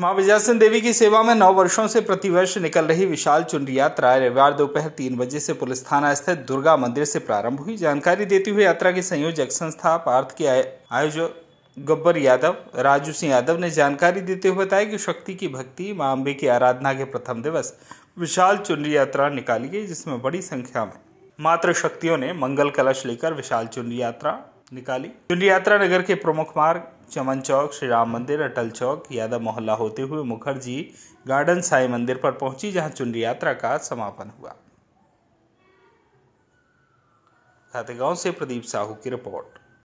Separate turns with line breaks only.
मां विजयासन देवी की सेवा में नौ वर्षों से प्रतिवर्ष निकल रही विशाल चुनरी यात्रा रविवार दोपहर तीन बजे से पुलिस थाना स्थित दुर्गा मंदिर से प्रारंभ हुई जानकारी देती हुए यात्रा के संयोजक संस्था पार्थ के आयोजक गब्बर यादव राजू सिंह यादव ने जानकारी देते हुए बताया कि शक्ति की भक्ति मां अम्बे की आराधना के प्रथम दिवस विशाल चुनरी यात्रा निकाली गई जिसमें बड़ी संख्या में मातृशक्तियों शक्तियों ने मंगल कलश लेकर विशाल चुनरी यात्रा निकाली चुंडी यात्रा नगर के प्रमुख मार्ग चमन चौक श्री राम मंदिर अटल चौक यादव मोहल्ला होते हुए मुखर्जी गार्डन साई मंदिर पर पहुंची जहां चुंडी यात्रा का समापन हुआ
खातेगांव से प्रदीप साहू की रिपोर्ट